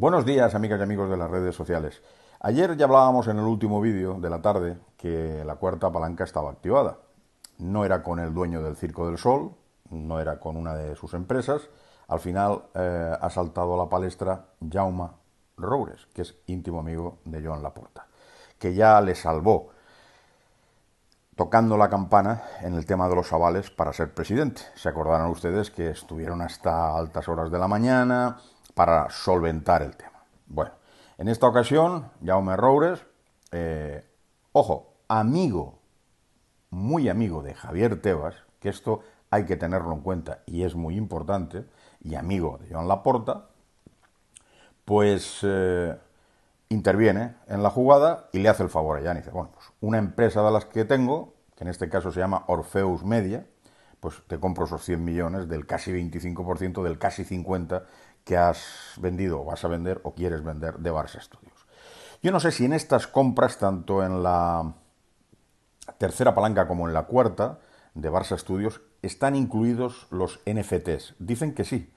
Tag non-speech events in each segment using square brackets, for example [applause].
Buenos días, amigas y amigos de las redes sociales. Ayer ya hablábamos en el último vídeo de la tarde que la cuarta palanca estaba activada. No era con el dueño del Circo del Sol, no era con una de sus empresas. Al final eh, ha saltado a la palestra Jauma Roures, que es íntimo amigo de Joan Laporta, que ya le salvó tocando la campana en el tema de los avales para ser presidente. Se acordarán ustedes que estuvieron hasta altas horas de la mañana, para solventar el tema. Bueno, en esta ocasión, Jaume Roures, eh, ojo, amigo, muy amigo de Javier Tebas, que esto hay que tenerlo en cuenta y es muy importante, y amigo de Joan Laporta, pues eh, interviene en la jugada y le hace el favor a Janice. Bueno, pues una empresa de las que tengo, que en este caso se llama Orfeus Media, pues te compro esos 100 millones del casi 25%, del casi 50% que has vendido o vas a vender o quieres vender de Barça Studios. Yo no sé si en estas compras, tanto en la tercera palanca como en la cuarta de Barça Studios, están incluidos los NFTs. Dicen que sí,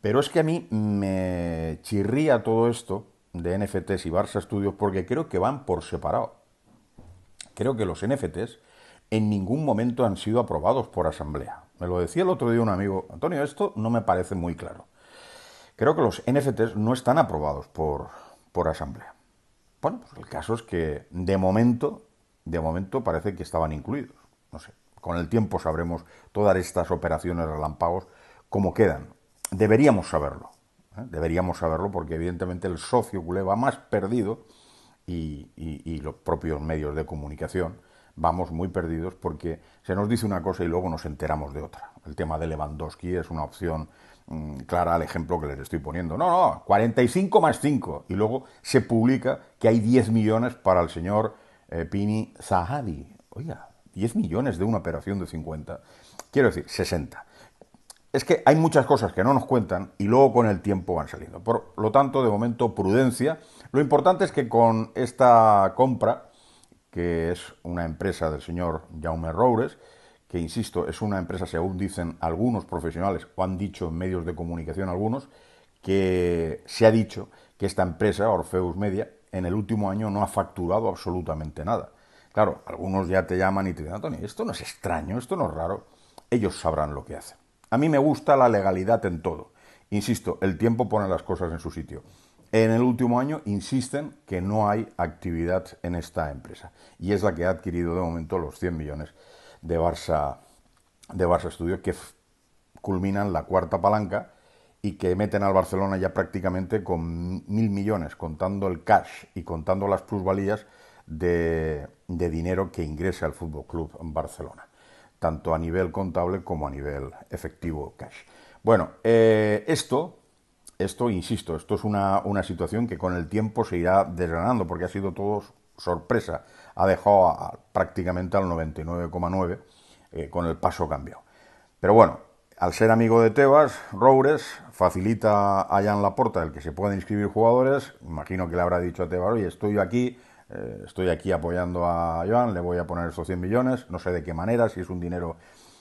pero es que a mí me chirría todo esto de NFTs y Barça Studios porque creo que van por separado. Creo que los NFTs en ningún momento han sido aprobados por asamblea. Me lo decía el otro día un amigo, Antonio, esto no me parece muy claro. Creo que los NFTs no están aprobados por, por asamblea. Bueno, pues el caso es que de momento, de momento parece que estaban incluidos. No sé, con el tiempo sabremos todas estas operaciones relámpagos cómo quedan. Deberíamos saberlo. ¿eh? Deberíamos saberlo porque evidentemente el socio culé va más perdido y los propios medios de comunicación vamos muy perdidos porque se nos dice una cosa y luego nos enteramos de otra. El tema de Lewandowski es una opción mm, clara al ejemplo que les estoy poniendo. No, no, 45 más 5. Y luego se publica que hay 10 millones para el señor eh, Pini Zahadi. Oiga, 10 millones de una operación de 50. Quiero decir, 60. Es que hay muchas cosas que no nos cuentan y luego con el tiempo van saliendo. Por lo tanto, de momento, prudencia. Lo importante es que con esta compra que es una empresa del señor Jaume Roures, que insisto, es una empresa, según dicen algunos profesionales, o han dicho en medios de comunicación algunos, que se ha dicho que esta empresa, Orfeus Media, en el último año no ha facturado absolutamente nada. Claro, algunos ya te llaman y te dicen, Antonio, esto no es extraño, esto no es raro. Ellos sabrán lo que hacen. A mí me gusta la legalidad en todo. Insisto, el tiempo pone las cosas en su sitio en el último año insisten que no hay actividad en esta empresa y es la que ha adquirido de momento los 100 millones de Barça, de Barça Studio que culminan la cuarta palanca y que meten al Barcelona ya prácticamente con mil millones, contando el cash y contando las plusvalías de, dinero que ingresa al Fútbol Club Barcelona, tanto a nivel contable como a nivel efectivo cash. Bueno, eh, esto esto, insisto, esto es una, situación que con el tiempo se irá desgranando, porque ha sido todo sorpresa. Ha dejado prácticamente al 99,9 eh, con el paso cambiado. Pero bueno, al ser amigo de Tebas, Roures facilita a Jan Laporta el que se pueden inscribir jugadores. Imagino que le habrá dicho a Tebas, oye, estoy aquí, eh, estoy aquí apoyando a Joan, le voy a poner esos 100 millones, no sé de qué manera, si es un dinero...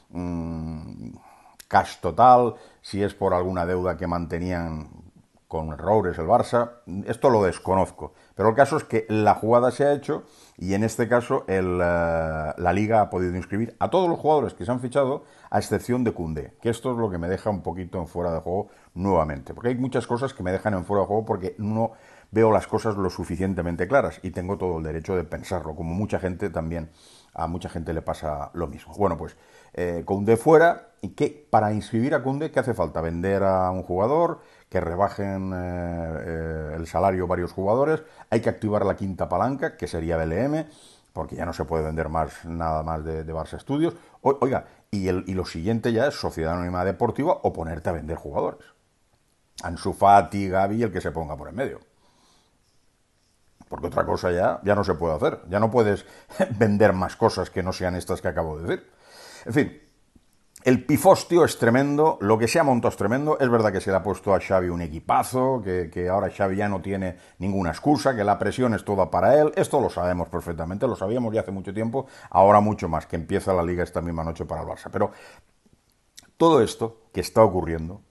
Mm, cash total, si es por alguna deuda que mantenían con errores el Barça, esto lo desconozco. Pero el caso es que la jugada se ha hecho y en este caso eh, la liga ha podido inscribir a todos los jugadores que se han fichado, a excepción de Cundé, que esto es lo que me deja un poquito en fuera de juego nuevamente, porque hay muchas cosas que me dejan en fuera de juego porque no veo las cosas lo suficientemente claras y tengo todo el derecho de pensarlo, como mucha gente también a mucha gente le pasa lo mismo. Bueno, pues eh, fuera, y que para inscribir a Cunde, ¿qué hace falta? Vender a un jugador, que rebajen eh, eh, el salario varios jugadores, hay que activar la quinta palanca, que sería BLM, porque ya no se puede vender más nada más de, de Barça Estudios. Oiga, y, el, y lo siguiente ya es Sociedad Anónima Deportiva o ponerte a vender jugadores. Ansu Fati, Gaby, el que se ponga por en medio. Porque otra cosa ya, ya no se puede hacer. Ya no puedes [laughs] vender más cosas que no sean estas que acabo de decir. En fin, el pifostio es tremendo, lo que se ha montado es tremendo. Es verdad que se le ha puesto a Xavi un equipazo, que, que, ahora Xavi ya no tiene ninguna excusa, que la presión es toda para él. Esto lo sabemos perfectamente, lo sabíamos ya hace mucho tiempo, ahora mucho más, que empieza la liga esta misma noche para el Barça. Pero todo esto que está ocurriendo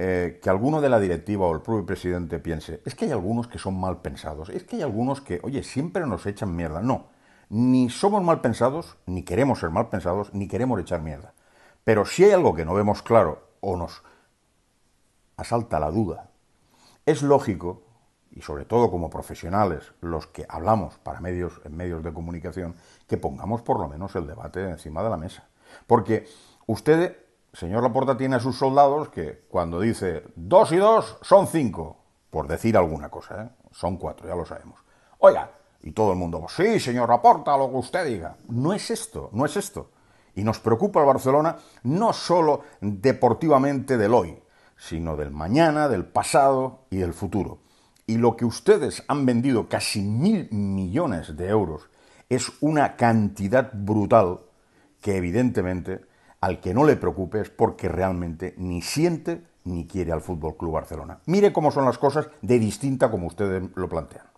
eh, que alguno de la directiva o el propio presidente piense, es que hay algunos que son mal pensados, es que hay algunos que, oye, siempre nos echan mierda. No, ni somos mal pensados, ni queremos ser mal pensados, ni queremos echar mierda. Pero si hay algo que no vemos claro o nos asalta la duda, es lógico, y sobre todo como profesionales, los que hablamos para medios, en medios de comunicación, que pongamos por lo menos el debate encima de la mesa. Porque ustedes señor Laporta tiene a sus soldados que cuando dice dos y dos son cinco, por decir alguna cosa, ¿eh? son cuatro, ya lo sabemos. Oiga, y todo el mundo, sí, señor Laporta, lo que usted diga. No es esto, no es esto. Y nos preocupa el Barcelona no solo deportivamente del hoy, sino del mañana, del pasado y del futuro. Y lo que ustedes han vendido, casi mil millones de euros, es una cantidad brutal que evidentemente al que no le preocupe es porque realmente ni siente ni quiere al Fútbol Club Barcelona. Mire cómo son las cosas de distinta como ustedes lo plantean.